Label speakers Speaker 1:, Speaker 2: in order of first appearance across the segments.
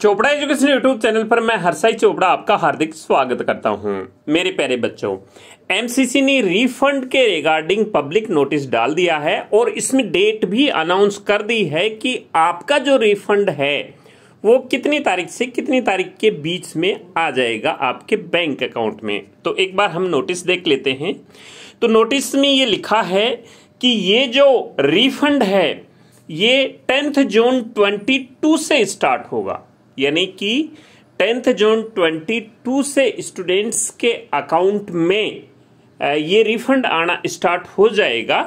Speaker 1: Chopra education YouTube channel पर मैं हरसाई चोपड़ा आपका हार्दिक स्वागत करता हूं मेरे प्यारे बच्चों एमसीसी ने रिफंड के रिगार्डिंग पब्लिक नोटिस डाल दिया है और इसमें डेट भी अनाउंस कर दी है कि आपका जो रिफंड है वो कितनी तारीख से कितनी तारीख के बीच में आ जाएगा आपके बैंक अकाउंट में तो एक बार हम नोटिस देख लेते हैं तो नोटिस में ये लिखा है कि ये जो रिफंड है ये टेंथ जून 22 से स्टार्ट होगा यानी कि टेंथ जून 22 से स्टूडेंट्स के अकाउंट में ये रिफंड आना स्टार्ट हो जाएगा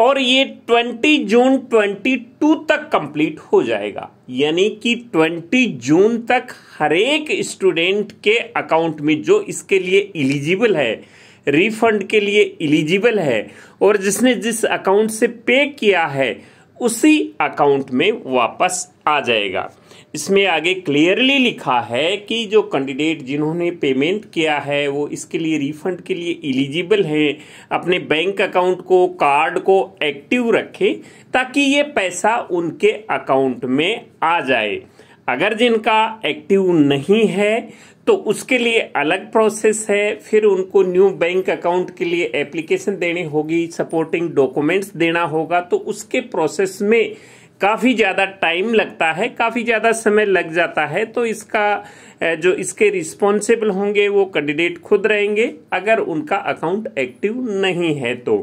Speaker 1: और ये 20 जून 22 तक कंप्लीट हो जाएगा यानी कि 20 जून तक हरेक स्टूडेंट के अकाउंट में जो इसके लिए इलिजिबल है रिफंड के लिए इलिजिबल है और जिसने जिस अकाउंट से पे किया है उसी अकाउंट में वापस आ जाएगा इसमें आगे क्लियरली लिखा है कि जो कैंडिडेट जिन्होंने पेमेंट किया है वो इसके लिए रिफंड के लिए एलिजिबल हैं अपने बैंक अकाउंट को कार्ड को एक्टिव रखें ताकि ये पैसा उनके अकाउंट में आ जाए अगर जिनका एक्टिव नहीं है तो उसके लिए अलग प्रोसेस है फिर उनको न्यू बैंक अकाउंट के लिए एप्लीकेशन देनी होगी सपोर्टिंग डॉक्यूमेंट्स देना होगा तो उसके प्रोसेस में काफ़ी ज़्यादा टाइम लगता है काफ़ी ज़्यादा समय लग जाता है तो इसका जो इसके रिस्पॉन्सिबल होंगे वो कैंडिडेट खुद रहेंगे अगर उनका अकाउंट एक्टिव नहीं है तो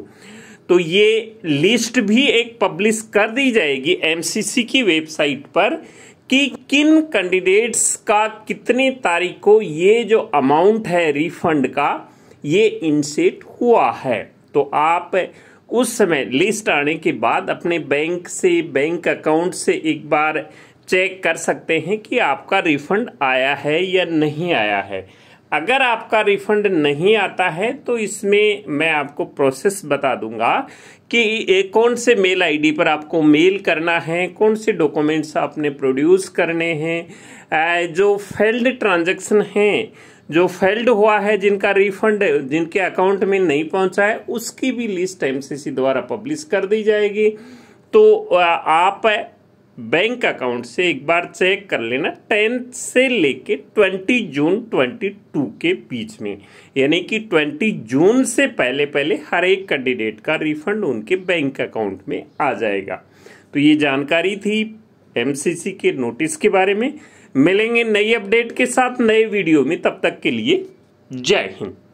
Speaker 1: तो ये लिस्ट भी एक पब्लिश कर दी जाएगी एमसीसी की वेबसाइट पर कि किन कैंडिडेट्स का कितने तारीख को ये जो अमाउंट है रिफंड का ये इनसेट हुआ है तो आप उस समय लिस्ट आने के बाद अपने बैंक से बैंक अकाउंट से एक बार चेक कर सकते हैं कि आपका रिफंड आया है या नहीं आया है अगर आपका रिफंड नहीं आता है तो इसमें मैं आपको प्रोसेस बता दूंगा कि कौन से मेल आईडी पर आपको मेल करना है कौन से डॉक्यूमेंट्स आपने प्रोड्यूस करने हैं जो फेल्ड ट्रांजैक्शन हैं जो फेल्ड हुआ है जिनका रिफंड जिनके अकाउंट में नहीं पहुंचा है उसकी भी लिस्ट एमसीसी द्वारा पब्लिश कर दी जाएगी तो आप बैंक अकाउंट से एक बार चेक कर लेना टेंथ से लेके ट्वेंटी जून ट्वेंटी टू के बीच में यानी कि ट्वेंटी जून से पहले पहले हर एक कैंडिडेट का रिफंड उनके बैंक अकाउंट में आ जाएगा तो ये जानकारी थी एमसीसी के नोटिस के बारे में मिलेंगे नई अपडेट के साथ नए वीडियो में तब तक के लिए जय हिंद